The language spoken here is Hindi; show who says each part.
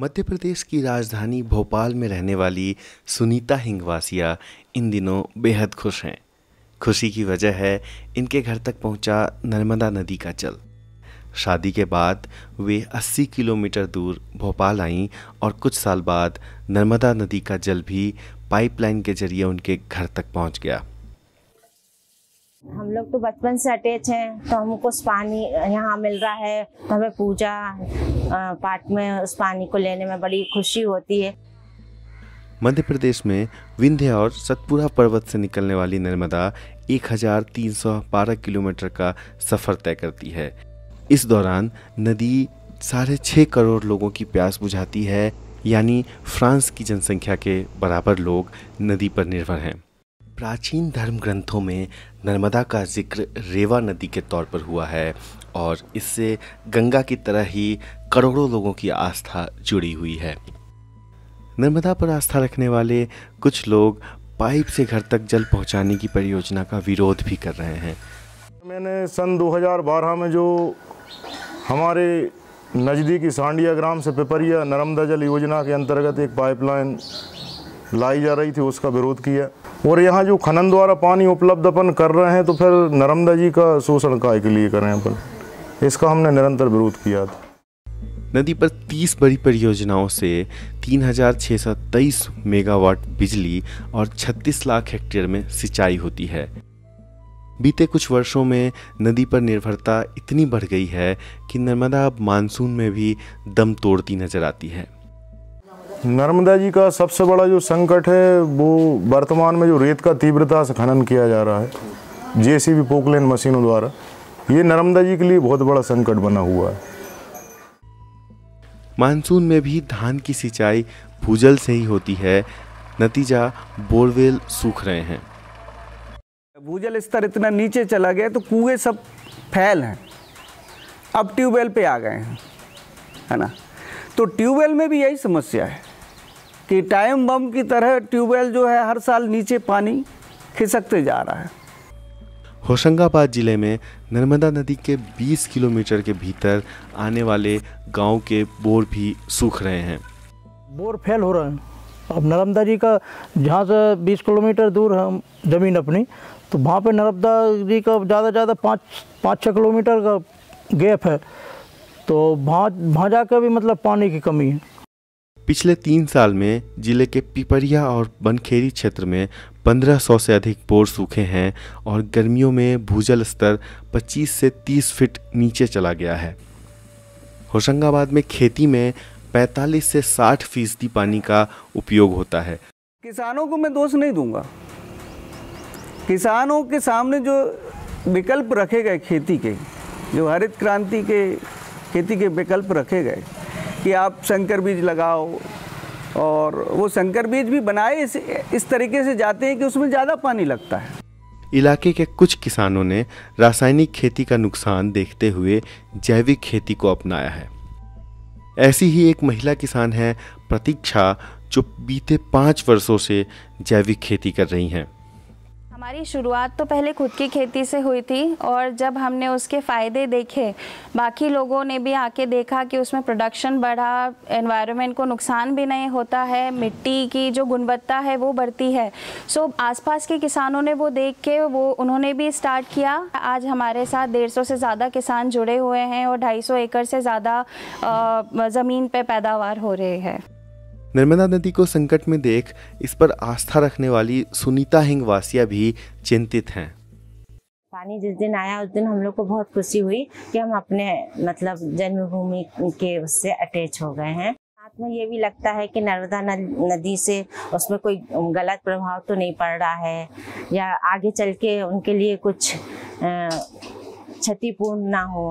Speaker 1: मध्य प्रदेश की राजधानी भोपाल में रहने वाली सुनीता हिंगवासिया इन दिनों बेहद खुश हैं खुशी की वजह है इनके घर तक पहुंचा नर्मदा नदी का जल शादी के बाद वे 80 किलोमीटर दूर भोपाल आईं और कुछ साल बाद नर्मदा नदी का जल भी पाइपलाइन के जरिए उनके घर तक पहुंच गया
Speaker 2: हम लोग तो बचपन से अटैच हैं तो हमको पानी यहाँ मिल रहा है तो हमें पूजा पाठ में उस पानी को लेने में बड़ी खुशी होती है
Speaker 1: मध्य प्रदेश में विंध्य और सतपुरा पर्वत से निकलने वाली नर्मदा 1312 किलोमीटर का सफ़र तय करती है इस दौरान नदी साढ़े छः करोड़ लोगों की प्यास बुझाती है यानी फ्रांस की जनसंख्या के बराबर लोग नदी पर निर्भर हैं प्राचीन धर्म ग्रंथों में नर्मदा का जिक्र रेवा नदी के तौर पर हुआ है और इससे गंगा की तरह ही करोड़ों लोगों की आस्था जुड़ी हुई है नर्मदा पर आस्था रखने वाले कुछ लोग पाइप से घर तक जल पहुंचाने की परियोजना का विरोध भी कर रहे हैं
Speaker 3: मैंने सन 2012 में जो हमारे नज़दीकी सांडिया ग्राम से पिपरिया नर्मदा जल योजना के अंतर्गत एक पाइपलाइन लाई जा रही थी उसका विरोध किया और यहाँ जो खनन द्वारा पानी उपलब्ध अपन कर रहे हैं तो फिर नर्मदा जी का शोषण काय के लिए करें अपन इसका हमने निरंतर विरोध किया था
Speaker 1: नदी पर 30 बड़ी परियोजनाओं से 3,623 मेगावाट बिजली और 36 लाख हेक्टेयर में सिंचाई होती है बीते कुछ वर्षों में नदी पर निर्भरता इतनी बढ़ गई है कि नर्मदा अब मानसून में भी दम तोड़ती नजर आती है
Speaker 3: नर्मदा जी का सबसे बड़ा जो संकट है वो वर्तमान में जो रेत का तीव्रता से खनन किया जा रहा है जेसीबी पोकलेन मशीनों द्वारा ये नर्मदा जी के लिए बहुत बड़ा संकट बना हुआ है
Speaker 1: मानसून में भी धान की सिंचाई भूजल से ही होती है नतीजा बोरवेल सूख रहे हैं
Speaker 2: भूजल स्तर इतना नीचे चला गया तो कुएं सब फैल हैं अब ट्यूबवेल पे आ गए हैं है ना तो ट्यूबवेल में भी यही समस्या है कि टाइम बम की तरह ट्यूबवेल जो है हर साल नीचे पानी खिसकते जा रहा है
Speaker 1: होशंगाबाद ज़िले में नर्मदा नदी के 20 किलोमीटर के भीतर आने वाले गांव के बोर भी सूख रहे हैं
Speaker 2: बोर फेल हो रहे हैं अब नर्मदा जी का जहाँ से 20 किलोमीटर दूर है ज़मीन अपनी तो वहाँ पे नर्मदा जी का ज़्यादा ज़्यादा पाँच पाँच छः किलोमीटर का गैप है तो भाँज भाँजा का भी मतलब पानी की कमी है
Speaker 1: पिछले तीन साल में जिले के पिपरिया और बनखेरी क्षेत्र में 1500 से अधिक बोर सूखे हैं और गर्मियों में भूजल स्तर 25 से 30 फीट नीचे चला गया है होशंगाबाद में खेती में 45 से 60 फीसदी पानी का उपयोग होता
Speaker 2: है किसानों को मैं दोष नहीं दूंगा किसानों के सामने जो विकल्प रखे गए खेती के जो हरित क्रांति के खेती के विकल्प रखे गए कि आप शंकर बीज लगाओ और वो शंकर बीज भी बनाए इस इस तरीके से जाते हैं कि उसमें ज़्यादा पानी लगता है
Speaker 1: इलाके के कुछ किसानों ने रासायनिक खेती का नुकसान देखते हुए जैविक खेती को अपनाया है ऐसी ही एक महिला किसान है प्रतीक्षा जो बीते पाँच वर्षों से जैविक खेती कर रही हैं
Speaker 2: हमारी शुरुआत तो पहले खुद की खेती से हुई थी और जब हमने उसके फ़ायदे देखे बाकी लोगों ने भी आके देखा कि उसमें प्रोडक्शन बढ़ा एनवायरनमेंट को नुकसान भी नहीं होता है मिट्टी की जो गुणवत्ता है वो बढ़ती है सो आसपास के किसानों ने वो देख के वो उन्होंने भी स्टार्ट किया आज हमारे साथ डेढ़ से ज़्यादा किसान जुड़े हुए हैं और ढाई एकड़ से ज़्यादा ज़मीन पर पैदावार हो रही है
Speaker 1: नर्मदा नदी को संकट में देख इस पर आस्था रखने वाली सुनीता हिंगवासिया भी चिंतित हैं
Speaker 2: पानी जिस दिन आया उस दिन हम लोग को बहुत खुशी हुई कि हम अपने मतलब जन्मभूमि के उससे अटैच हो गए हैं साथ में ये भी लगता है कि नर्मदा नदी से उसमें कोई गलत प्रभाव तो नहीं पड़ रहा है या आगे चल के उनके लिए कुछ क्षतिपूर्ण ना हो